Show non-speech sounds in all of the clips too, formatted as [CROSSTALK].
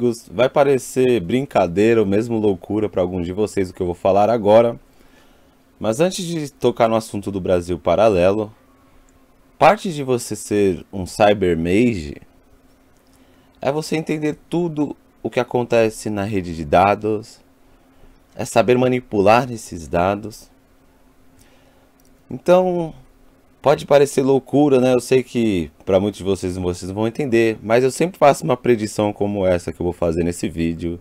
amigos, vai parecer brincadeira ou mesmo loucura para alguns de vocês o que eu vou falar agora. Mas antes de tocar no assunto do Brasil paralelo, parte de você ser um cybermage é você entender tudo o que acontece na rede de dados, é saber manipular esses dados. Então, Pode parecer loucura, né? Eu sei que para muitos de vocês vocês não vão entender, mas eu sempre faço uma predição como essa que eu vou fazer nesse vídeo.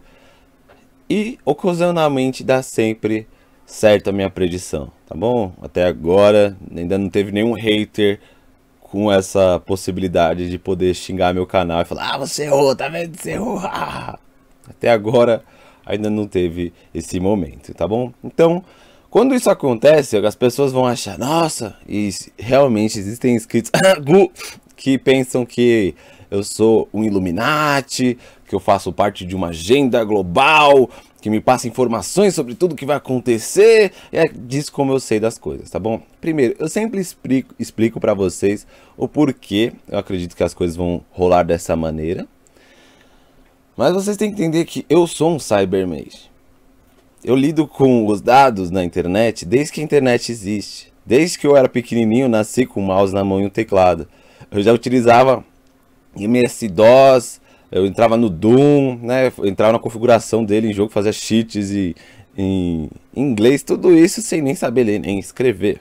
E ocasionalmente dá sempre certo a minha predição, tá bom? Até agora ainda não teve nenhum hater com essa possibilidade de poder xingar meu canal e falar: "Ah, você errou, tá vendo? Você errou". [LAUGHS] Até agora ainda não teve esse momento, tá bom? Então, quando isso acontece, as pessoas vão achar, nossa, e realmente existem inscritos [LAUGHS] que pensam que eu sou um Illuminati, que eu faço parte de uma agenda global, que me passa informações sobre tudo que vai acontecer. É disso como eu sei das coisas, tá bom? Primeiro, eu sempre explico, explico para vocês o porquê eu acredito que as coisas vão rolar dessa maneira. Mas vocês têm que entender que eu sou um Cybermage eu lido com os dados na internet desde que a internet existe. Desde que eu era pequenininho, nasci com o mouse na mão e um teclado. Eu já utilizava MS-DOS, eu entrava no Doom, né? entrava na configuração dele em jogo, fazia cheats e em inglês, tudo isso sem nem saber ler nem escrever.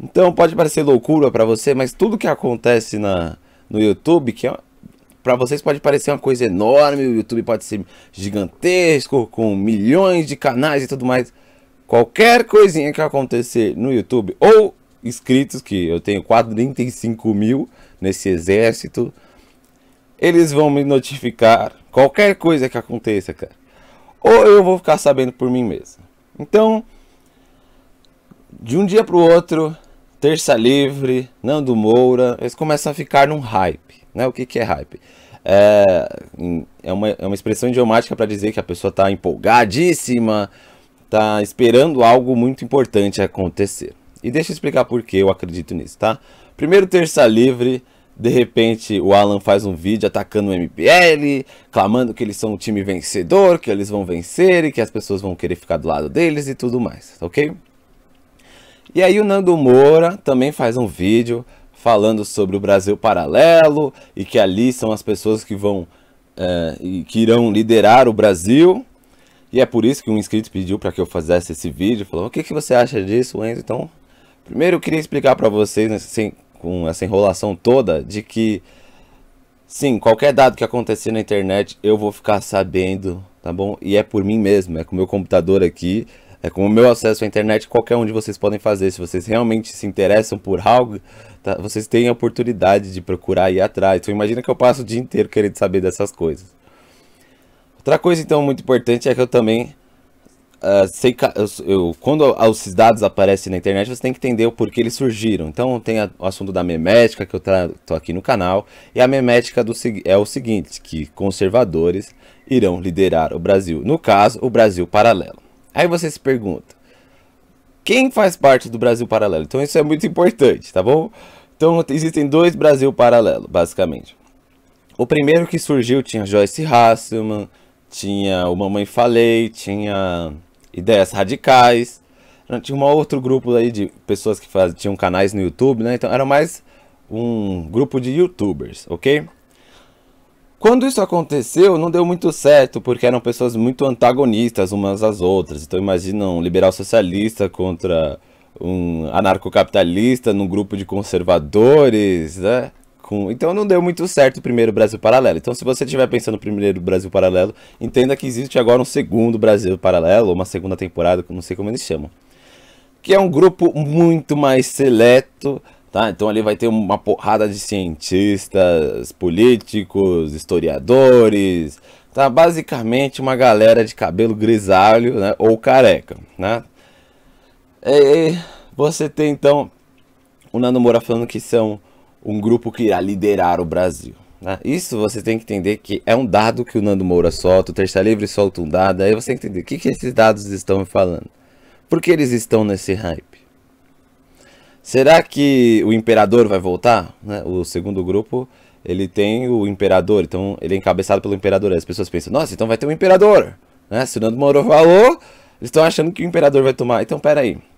Então pode parecer loucura para você, mas tudo que acontece na no YouTube, que é para vocês pode parecer uma coisa enorme, o YouTube pode ser gigantesco, com milhões de canais e tudo mais. Qualquer coisinha que acontecer no YouTube ou inscritos, que eu tenho 45 mil nesse exército, eles vão me notificar qualquer coisa que aconteça, cara. Ou eu vou ficar sabendo por mim mesmo. Então, de um dia para o outro, Terça Livre, Nando Moura, eles começam a ficar num hype. Né? O que, que é hype? é, é, uma, é uma expressão idiomática para dizer que a pessoa está empolgadíssima, está esperando algo muito importante acontecer. E deixa eu explicar por que eu acredito nisso, tá? Primeiro, terça livre. De repente, o Alan faz um vídeo atacando o MPL, clamando que eles são um time vencedor, que eles vão vencer e que as pessoas vão querer ficar do lado deles e tudo mais, ok? E aí, o Nando Moura também faz um vídeo falando sobre o Brasil paralelo e que ali são as pessoas que vão é, que irão liderar o Brasil. E é por isso que um inscrito pediu para que eu fizesse esse vídeo. Falou: "O que, que você acha disso, Enzo?" Então, primeiro eu queria explicar para vocês assim, com essa enrolação toda de que sim, qualquer dado que acontecer na internet eu vou ficar sabendo, tá bom? E é por mim mesmo, é com o meu computador aqui, é com o meu acesso à internet, qualquer um de vocês podem fazer. Se vocês realmente se interessam por algo, tá, vocês têm a oportunidade de procurar ir atrás. Então imagina que eu passo o dia inteiro querendo saber dessas coisas. Outra coisa então muito importante é que eu também uh, sei eu, eu, quando esses dados aparecem na internet você tem que entender o porquê eles surgiram. Então tem a, o assunto da memética que eu estou aqui no canal e a memética do, é o seguinte que conservadores irão liderar o Brasil. No caso o Brasil paralelo. Aí você se pergunta quem faz parte do Brasil paralelo. Então isso é muito importante, tá bom? Então existem dois Brasil paralelo, basicamente. O primeiro que surgiu tinha Joyce Hasselman, tinha o Mamãe Falei, tinha Ideias Radicais, tinha um outro grupo aí de pessoas que faz, tinham canais no YouTube, né? Então era mais um grupo de YouTubers, ok? Quando isso aconteceu, não deu muito certo, porque eram pessoas muito antagonistas umas às outras. Então imagina um liberal socialista contra um anarcocapitalista num grupo de conservadores, né? Com... Então não deu muito certo o primeiro Brasil Paralelo. Então, se você estiver pensando no primeiro Brasil Paralelo, entenda que existe agora um segundo Brasil Paralelo, uma segunda temporada, não sei como eles chamam. Que é um grupo muito mais seleto, tá? Então ali vai ter uma porrada de cientistas, políticos, historiadores, tá? Basicamente uma galera de cabelo grisalho, né? Ou careca, né? você tem então o Nando Moura falando que são um grupo que irá liderar o Brasil. Né? Isso você tem que entender que é um dado que o Nando Moura solta, o Terça Livre solta um dado, aí você tem que entender o que, que esses dados estão falando. Por que eles estão nesse hype? Será que o imperador vai voltar? Né? O segundo grupo, ele tem o imperador, então ele é encabeçado pelo imperador. As pessoas pensam, nossa, então vai ter um imperador. Né? Se o Nando Moura falou, eles estão achando que o imperador vai tomar. Então, peraí. aí.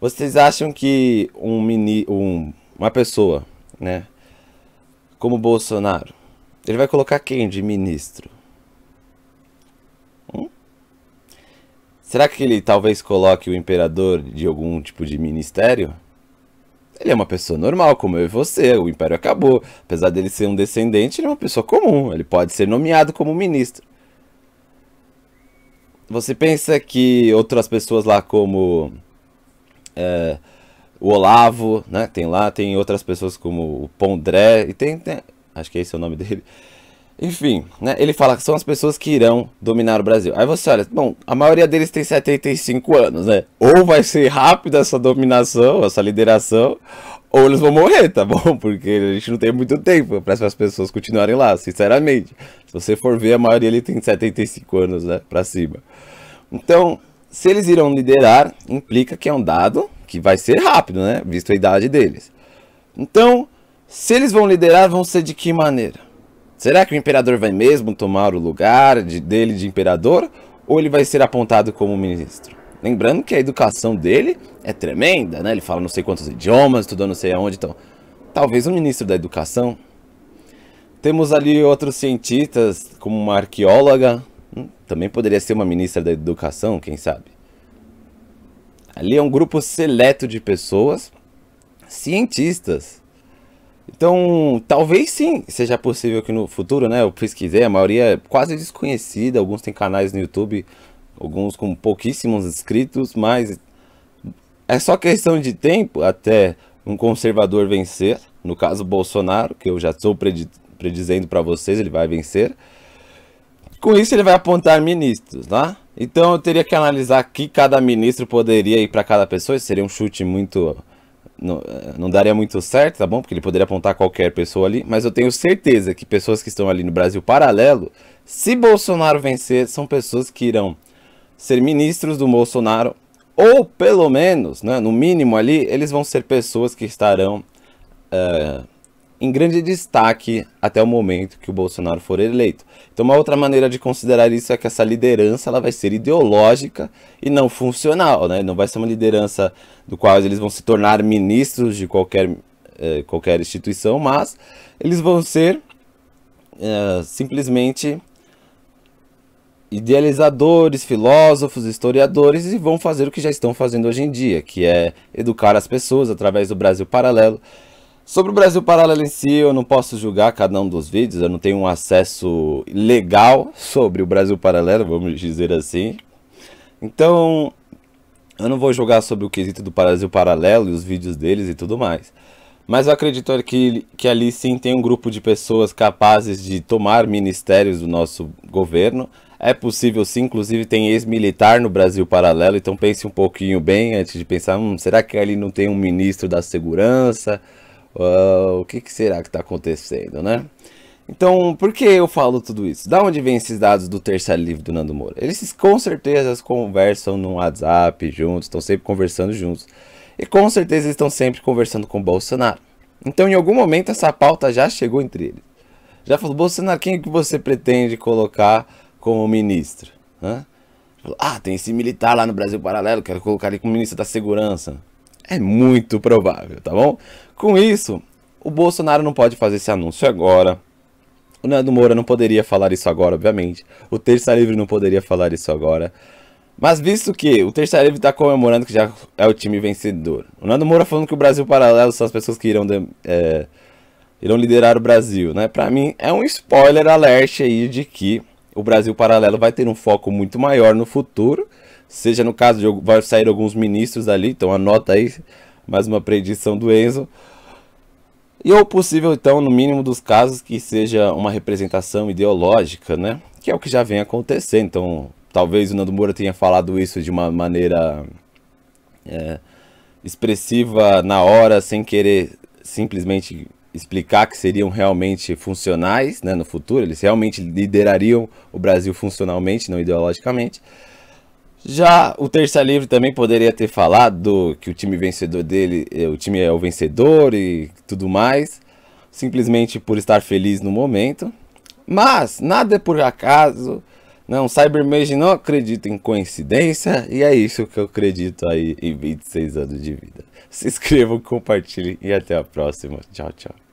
Vocês acham que um mini, um, uma pessoa, né, como Bolsonaro, ele vai colocar quem de ministro? Hum? Será que ele talvez coloque o imperador de algum tipo de ministério? Ele é uma pessoa normal, como eu e você. O império acabou. Apesar dele ser um descendente, ele é uma pessoa comum. Ele pode ser nomeado como ministro. Você pensa que outras pessoas lá, como é, o Olavo, né? Tem lá, tem outras pessoas como o Pondré, e tem, tem acho que esse é o nome [LAUGHS] dele. Enfim, né? Ele fala que são as pessoas que irão dominar o Brasil. Aí você olha, bom, a maioria deles tem 75 anos, né? Ou vai ser rápida essa dominação, essa lideração, ou eles vão morrer, tá bom? [LAUGHS] Porque a gente não tem muito tempo para as pessoas continuarem lá, sinceramente. Se você for ver, a maioria deles tem 75 anos, né, para cima. Então, se eles irão liderar, implica que é um dado que vai ser rápido, né? Visto a idade deles. Então, se eles vão liderar, vão ser de que maneira? Será que o imperador vai mesmo tomar o lugar de, dele de imperador? Ou ele vai ser apontado como ministro? Lembrando que a educação dele é tremenda, né? Ele fala não sei quantos idiomas, estudou não sei aonde, então. Talvez um ministro da educação. Temos ali outros cientistas, como uma arqueóloga, Hum, também poderia ser uma ministra da Educação, quem sabe? Ali é um grupo seleto de pessoas, cientistas. Então, talvez sim, seja possível que no futuro, né? Eu pesquisei, a maioria é quase desconhecida, alguns têm canais no YouTube, alguns com pouquíssimos inscritos, mas é só questão de tempo até um conservador vencer. No caso, Bolsonaro, que eu já estou predizendo para vocês, ele vai vencer. Com isso, ele vai apontar ministros, tá? Então, eu teria que analisar que cada ministro poderia ir para cada pessoa. Isso seria um chute muito. Não, não, daria muito certo, tá bom? Porque ele poderia apontar qualquer pessoa ali. Mas eu tenho certeza que pessoas que estão ali no Brasil paralelo, se Bolsonaro vencer, são pessoas que irão ser ministros do Bolsonaro. Ou pelo menos, né, no mínimo ali, eles vão ser pessoas que estarão. Uh, em grande destaque até o momento que o Bolsonaro for eleito. Então, uma outra maneira de considerar isso é que essa liderança ela vai ser ideológica e não funcional, né? Não vai ser uma liderança do qual eles vão se tornar ministros de qualquer, eh, qualquer instituição, mas eles vão ser eh, simplesmente idealizadores, filósofos, historiadores e vão fazer o que já estão fazendo hoje em dia, que é educar as pessoas através do Brasil Paralelo Sobre o Brasil Paralelo em si, eu não posso julgar cada um dos vídeos, eu não tenho um acesso legal sobre o Brasil Paralelo, vamos dizer assim. Então, eu não vou julgar sobre o quesito do Brasil Paralelo e os vídeos deles e tudo mais. Mas eu acredito que, que ali sim tem um grupo de pessoas capazes de tomar ministérios do nosso governo. É possível sim, inclusive tem ex-militar no Brasil Paralelo, então pense um pouquinho bem antes de pensar, hum, será que ali não tem um ministro da segurança? Uh, o que, que será que está acontecendo, né? Então, por que eu falo tudo isso? Da onde vem esses dados do terceiro livro do Nando Moura? Eles com certeza conversam no WhatsApp juntos, estão sempre conversando juntos. E com certeza eles estão sempre conversando com o Bolsonaro. Então, em algum momento, essa pauta já chegou entre eles. Já falou, Bolsonaro, quem é que você pretende colocar como ministro? Hã? ah, tem esse militar lá no Brasil Paralelo, quero colocar ele como ministro da Segurança. É muito provável, tá bom? Com isso, o Bolsonaro não pode fazer esse anúncio agora. O Nando Moura não poderia falar isso agora, obviamente. O Terça Livre não poderia falar isso agora. Mas visto que o Terça Livre está comemorando que já é o time vencedor. O Nando Moura falando que o Brasil Paralelo são as pessoas que irão, de, é, irão liderar o Brasil, né? Pra mim, é um spoiler alert aí de que o Brasil Paralelo vai ter um foco muito maior no futuro seja no caso de vai sair alguns ministros ali, então anota aí mais uma predição do Enzo. E ou possível, então, no mínimo dos casos, que seja uma representação ideológica, né? Que é o que já vem acontecendo. Então, talvez o Nando Moura tenha falado isso de uma maneira é, expressiva na hora, sem querer simplesmente explicar que seriam realmente funcionais né, no futuro. Eles realmente liderariam o Brasil funcionalmente, não ideologicamente. Já o Terça Livre também poderia ter falado que o time vencedor dele, eh, o time é o vencedor e tudo mais, simplesmente por estar feliz no momento. Mas nada é por acaso. Não, Cybermage não acredita em coincidência e é isso que eu acredito aí em 26 anos de vida. Se inscrevam, compartilhem e até a próxima. Tchau, tchau.